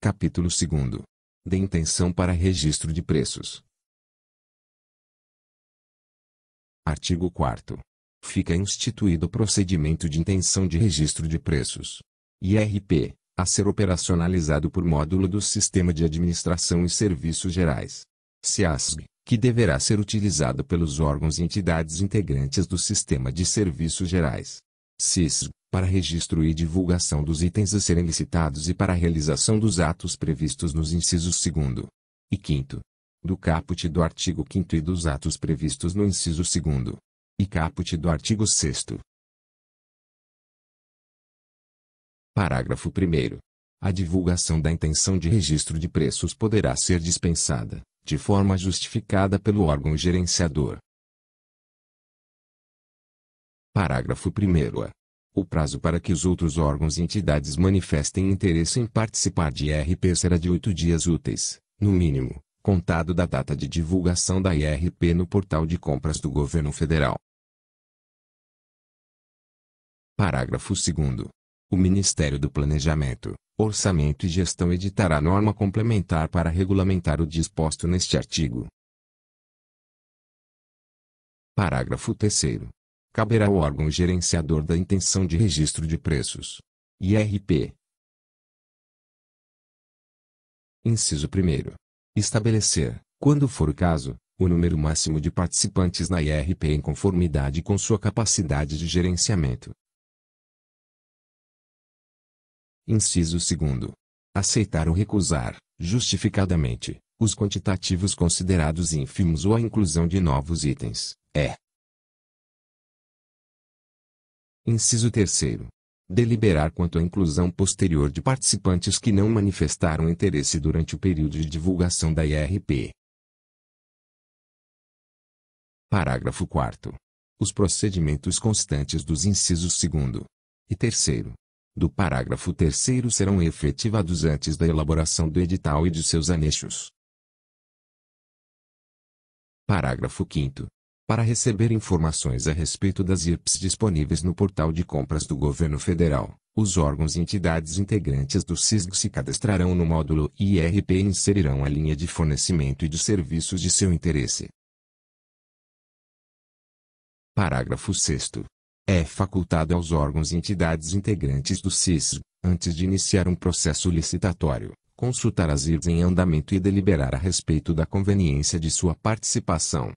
Capítulo 2. De intenção para registro de preços. Artigo 4 Fica instituído o procedimento de intenção de registro de preços. IRP, a ser operacionalizado por módulo do Sistema de Administração e Serviços Gerais. (Siasg), que deverá ser utilizado pelos órgãos e entidades integrantes do Sistema de Serviços Gerais. CIS, para registro e divulgação dos itens a serem licitados e para a realização dos atos previstos nos incisos 2 e 5 do caput do artigo 5 e dos atos previstos no inciso 2 e caput do artigo 6 Parágrafo 1 A divulgação da intenção de registro de preços poderá ser dispensada, de forma justificada pelo órgão gerenciador, Parágrafo 1 é O prazo para que os outros órgãos e entidades manifestem interesse em participar de IRP será de oito dias úteis, no mínimo, contado da data de divulgação da IRP no portal de compras do Governo Federal. Parágrafo 2 o Ministério do Planejamento, Orçamento e Gestão editará norma complementar para regulamentar o disposto neste artigo. Parágrafo 3 caberá ao órgão gerenciador da intenção de registro de preços. IRP. Inciso 1. Estabelecer, quando for o caso, o número máximo de participantes na IRP em conformidade com sua capacidade de gerenciamento. Inciso 2. Aceitar ou recusar, justificadamente, os quantitativos considerados ínfimos ou a inclusão de novos itens, é, Inciso 3. Deliberar quanto à inclusão posterior de participantes que não manifestaram interesse durante o período de divulgação da IRP. Parágrafo 4. Os procedimentos constantes dos incisos 2 e 3 do parágrafo 3 serão efetivados antes da elaboração do edital e de seus anexos. Parágrafo 5 para receber informações a respeito das IRPs disponíveis no portal de compras do Governo Federal, os órgãos e entidades integrantes do CISG se cadastrarão no módulo IRP e inserirão a linha de fornecimento e de serviços de seu interesse. Parágrafo 6. É facultado aos órgãos e entidades integrantes do CISG, antes de iniciar um processo licitatório, consultar as IRPs em andamento e deliberar a respeito da conveniência de sua participação